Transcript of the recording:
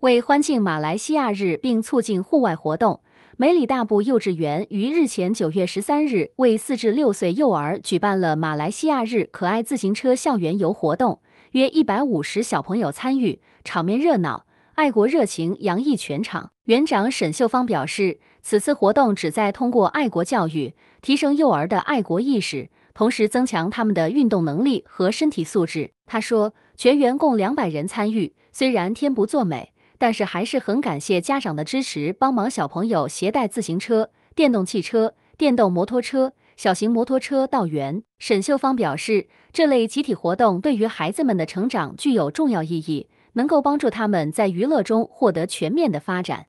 为欢庆马来西亚日并促进户外活动，美里大布幼稚园于日前九月十三日为四至六岁幼儿举办了马来西亚日可爱自行车校园游活动，约一百五十小朋友参与，场面热闹，爱国热情洋溢全场。园长沈秀芳表示，此次活动旨在通过爱国教育，提升幼儿的爱国意识，同时增强他们的运动能力和身体素质。她说，全园共两百人参与，虽然天不作美。但是还是很感谢家长的支持，帮忙小朋友携带自行车、电动汽车、电动摩托车、小型摩托车到园。沈秀芳表示，这类集体活动对于孩子们的成长具有重要意义，能够帮助他们在娱乐中获得全面的发展。